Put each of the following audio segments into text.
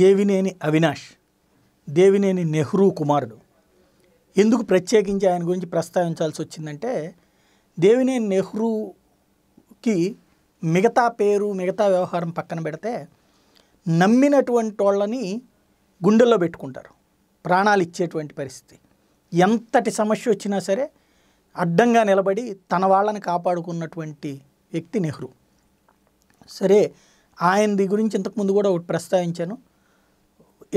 దేవినేని అవినాష్ దేవినేని నెహ్రూ కుమారుడు ఎందుకు ప్రత్యేకించి ఆయన గురించి ప్రస్తావించాల్సి వచ్చిందంటే దేవినేని నెహ్రూకి మిగతా పేరు మిగతా వ్యవహారం పక్కన పెడితే నమ్మినటువంటి వాళ్ళని గుండెల్లో పెట్టుకుంటారు ప్రాణాలు ఇచ్చేటువంటి పరిస్థితి ఎంతటి సమస్య వచ్చినా సరే అడ్డంగా నిలబడి తన వాళ్ళని కాపాడుకున్నటువంటి వ్యక్తి నెహ్రూ సరే ఆయనది గురించి ఇంతకుముందు కూడా ఒకటి ప్రస్తావించాను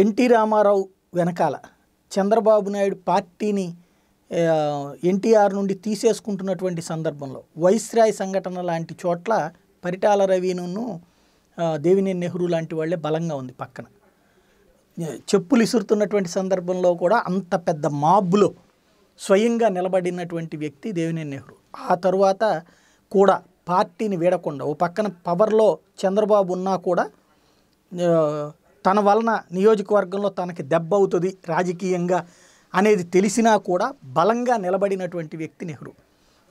ఎన్టీ రామారావు వెనకాల చంద్రబాబు నాయుడు పార్టీని ఎన్టీఆర్ నుండి తీసేసుకుంటున్నటువంటి సందర్భంలో వైస్రాయ్ సంఘటన లాంటి చోట్ల పరిటాల రవీను దేవినేని నెహ్రూ లాంటి వాళ్ళే బలంగా ఉంది పక్కన చెప్పులు ఇసురుతున్నటువంటి సందర్భంలో కూడా అంత పెద్ద మాబ్లో స్వయంగా నిలబడినటువంటి వ్యక్తి దేవినేని నెహ్రూ ఆ తరువాత కూడా పార్టీని వీడకుండా ఓ పక్కన పవర్లో చంద్రబాబు ఉన్నా కూడా తన వలన నియోజకవర్గంలో తనకి దెబ్బ అవుతుంది రాజకీయంగా అనేది తెలిసినా కూడా బలంగా నిలబడినటువంటి వ్యక్తి నెహ్రూ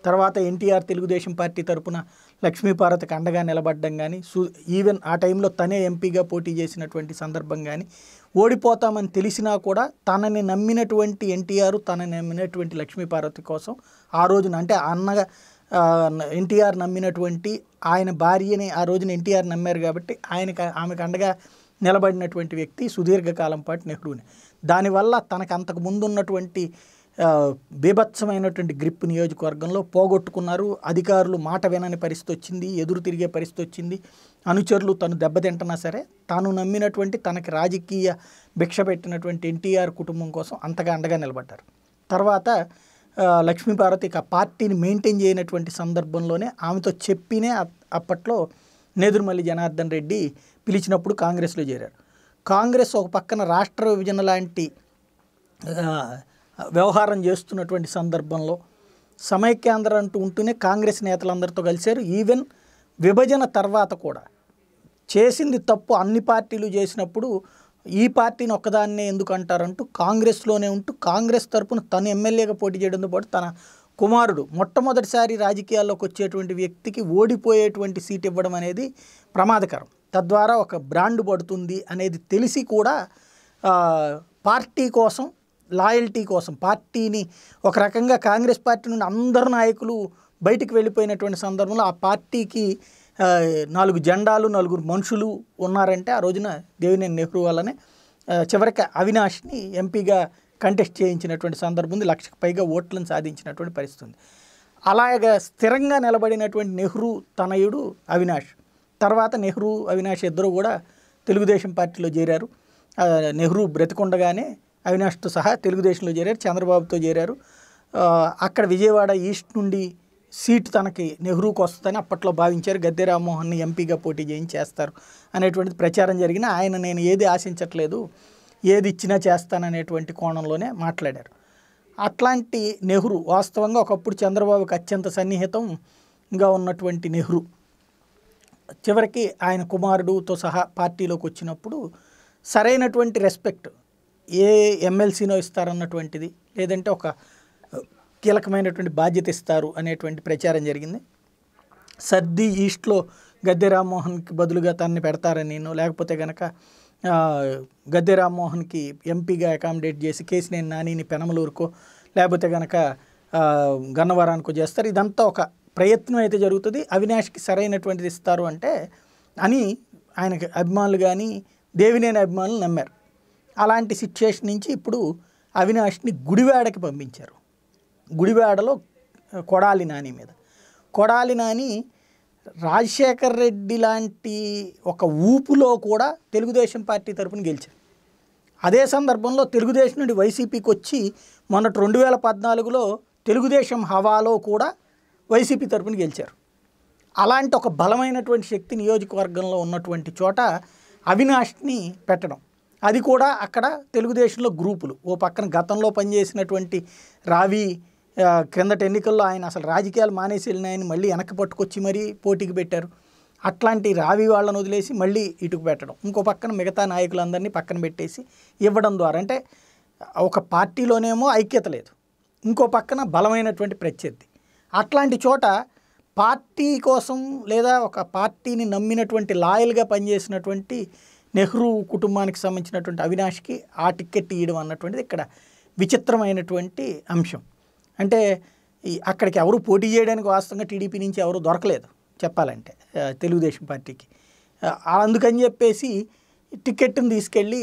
తర్వాత ఎన్టీఆర్ తెలుగుదేశం పార్టీ తరపున లక్ష్మీపార్వతికి అండగా నిలబడడం కానీ సు ఈవెన్ ఆ టైంలో తనే ఎంపీగా పోటీ చేసినటువంటి సందర్భం కానీ ఓడిపోతామని తెలిసినా కూడా తనని నమ్మినటువంటి ఎన్టీఆర్ తనని నమ్మినటువంటి లక్ష్మీపార్వతి కోసం ఆ రోజున అంటే అన్నగా ఎన్టీఆర్ నమ్మినటువంటి ఆయన భార్యని ఆ రోజున ఎన్టీఆర్ నమ్మారు కాబట్టి ఆయనకు ఆమెకు అండగా నిలబడినటువంటి వ్యక్తి సుదీర్ఘకాలం పాటు నెహ్రూనే దానివల్ల తనకు అంతకు ముందున్నటువంటి బీభత్సమైనటువంటి గ్రిప్ నియోజకవర్గంలో పోగొట్టుకున్నారు అధికారులు మాట వినని పరిస్థితి వచ్చింది ఎదురు తిరిగే పరిస్థితి వచ్చింది అనుచరులు తను దెబ్బతింటున్నా సరే తాను నమ్మినటువంటి తనకి రాజకీయ భిక్ష పెట్టినటువంటి ఎన్టీఆర్ కుటుంబం కోసం అంతగా అండగా నిలబడ్డారు తర్వాత లక్ష్మీపార్వతి ఆ పార్టీని మెయింటైన్ చేయనటువంటి సందర్భంలోనే ఆమెతో చెప్పినే అప్పట్లో నేదురుమల్లి జనార్దన్ రెడ్డి పిలిచినప్పుడు కాంగ్రెస్లో చేరారు కాంగ్రెస్ ఒక పక్కన రాష్ట్ర విభజన లాంటి వ్యవహారం చేస్తున్నటువంటి సందర్భంలో సమైక్యాంధ్ర అంటూ ఉంటూనే కాంగ్రెస్ నేతలందరితో కలిశారు ఈవెన్ విభజన తర్వాత కూడా చేసింది తప్పు అన్ని పార్టీలు చేసినప్పుడు ఈ పార్టీని ఒక్కదాన్నే ఎందుకు అంటారంటూ కాంగ్రెస్లోనే ఉంటూ కాంగ్రెస్ తరపున తను ఎమ్మెల్యేగా పోటీ చేయడంతో పాటు తన కుమారుడు మొట్టమొదటిసారి రాజకీయాల్లోకి వచ్చేటువంటి వ్యక్తికి ఓడిపోయేటువంటి సీట్ ఇవ్వడం అనేది ప్రమాదకరం తద్వారా ఒక బ్రాండ్ పడుతుంది అనేది తెలిసి కూడా పార్టీ కోసం లాయల్టీ కోసం పార్టీని ఒక రకంగా కాంగ్రెస్ పార్టీ నుండి అందరు నాయకులు బయటికి వెళ్ళిపోయినటువంటి సందర్భంలో ఆ పార్టీకి నాలుగు జెండాలు నలుగురు మనుషులు ఉన్నారంటే ఆ రోజున దేవినేని నెహ్రూ వల్లనే చివరికి అవినాష్ని ఎంపీగా కంటెస్ట్ చేయించినటువంటి సందర్భం ఉంది లక్షకు పైగా ఓట్లను సాధించినటువంటి పరిస్థితి ఉంది అలాగే స్థిరంగా నిలబడినటువంటి నెహ్రూ తనయుడు అవినాష్ తర్వాత నెహ్రూ అవినాష్ ఇద్దరు కూడా తెలుగుదేశం పార్టీలో చేరారు నెహ్రూ బ్రతికుండగానే అవినాష్తో సహా తెలుగుదేశంలో చేరారు చంద్రబాబుతో చేరారు అక్కడ విజయవాడ ఈస్ట్ నుండి సీట్ తనకి నెహ్రూకి వస్తుందని అప్పట్లో భావించారు గద్దె రామ్మోహన్ని ఎంపీగా పోటీ చేయించేస్తారు అనేటువంటిది ప్రచారం జరిగిన ఆయన నేను ఏది ఆశించట్లేదు ఏది ఇచ్చినా చేస్తాననేటువంటి కోణంలోనే మాట్లాడారు అట్లాంటి నెహ్రూ వాస్తవంగా ఒకప్పుడు చంద్రబాబుకి అత్యంత సన్నిహితంగా ఉన్నటువంటి నెహ్రూ చివరికి ఆయన కుమారుడుతో సహా పార్టీలోకి వచ్చినప్పుడు సరైనటువంటి రెస్పెక్ట్ ఏ ఎమ్మెల్సీనో ఇస్తారన్నటువంటిది లేదంటే ఒక కీలకమైనటువంటి బాధ్యత ఇస్తారు అనేటువంటి ప్రచారం జరిగింది సర్ది ఈస్ట్లో గద్దె రామ్మోహన్కి బదులుగా తనని పెడతారని లేకపోతే కనుక గద్దె రామ్మోహన్కి ఎంపీగా అకామిడేట్ చేసి కేసినేని నానిని పెనమలూరుకో లేకపోతే కనుక గన్నవరానికి చేస్తారు ఇదంతా ఒక ప్రయత్నం అయితే జరుగుతుంది అవినాష్కి సరైనటువంటిది ఇస్తారు అంటే అని ఆయనకి అభిమానులు కానీ దేవినేని అభిమానులు నమ్మారు అలాంటి సిచ్యుయేషన్ నుంచి ఇప్పుడు అవినాష్ని గుడివాడకి పంపించారు గుడివాడలో కొడాలి నాని మీద కొడాలి నాని రాజశేఖర్ రెడ్డి లాంటి ఒక ఊపులో కూడా తెలుగుదేశం పార్టీ తరపున గెలిచారు అదే సందర్భంలో తెలుగుదేశం నుండి వైసీపీకి వచ్చి మొన్నటి రెండు వేల పద్నాలుగులో తెలుగుదేశం హవాలో కూడా వైసీపీ తరపున గెలిచారు అలాంటి ఒక బలమైనటువంటి శక్తి నియోజకవర్గంలో ఉన్నటువంటి చోట అవినాష్ని పెట్టడం అది కూడా అక్కడ తెలుగుదేశంలో గ్రూపులు ఓ పక్కన గతంలో పనిచేసినటువంటి రావి క్రిందట ఎన్నికల్లో ఆయన అసలు రాజకీయాలు మానేసి వెళ్ళినాయని ఆయన మళ్ళీ వెనక్కి పట్టుకొచ్చి మరీ పోటీకి పెట్టారు అట్లాంటి రావి వాళ్ళను వదిలేసి మళ్ళీ ఇటుకు పెట్టడం ఇంకో పక్కన మిగతా నాయకులందరినీ పక్కన పెట్టేసి ఇవ్వడం ద్వారా అంటే ఒక పార్టీలోనేమో ఐక్యత లేదు ఇంకో పక్కన బలమైనటువంటి ప్రత్యర్థి అట్లాంటి చోట పార్టీ కోసం లేదా ఒక పార్టీని నమ్మినటువంటి లాయల్గా పనిచేసినటువంటి నెహ్రూ కుటుంబానికి సంబంధించినటువంటి అవినాష్కి ఆ టిక్కెట్ ఇవ్వడం అన్నటువంటిది ఇక్కడ విచిత్రమైనటువంటి అంశం అంటే అక్కడికి ఎవరు పోటీ చేయడానికి వాస్తవంగా టీడీపీ నుంచి ఎవరు దొరకలేదు చెప్పాలంటే తెలుగుదేశం పార్టీకి అందుకని చెప్పేసి టికెట్ను తీసుకెళ్ళి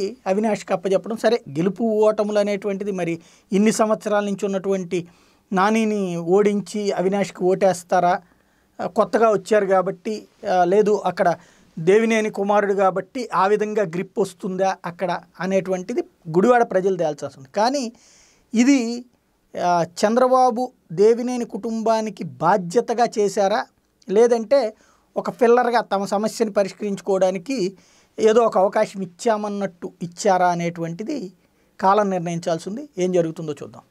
కప్ప చెప్పడం సరే గెలుపు ఓటములు అనేటువంటిది మరి ఇన్ని సంవత్సరాల నుంచి ఉన్నటువంటి నానిని ఓడించి అవినాష్కి ఓటేస్తారా కొత్తగా వచ్చారు కాబట్టి లేదు అక్కడ దేవినేని కుమారుడు కాబట్టి ఆ విధంగా గ్రిప్ వస్తుందా అక్కడ అనేటువంటిది గుడివాడ ప్రజలు తేల్చాల్సి ఉంది కానీ ఇది చంద్రబాబు దేవినేని కుటుంబానికి బాధ్యతగా చేశారా లేదంటే ఒక పిల్లర్గా తమ సమస్యను పరిష్కరించుకోవడానికి ఏదో ఒక అవకాశం ఇచ్చామన్నట్టు ఇచ్చారా అనేటువంటిది కాలం నిర్ణయించాల్సింది ఏం జరుగుతుందో చూద్దాం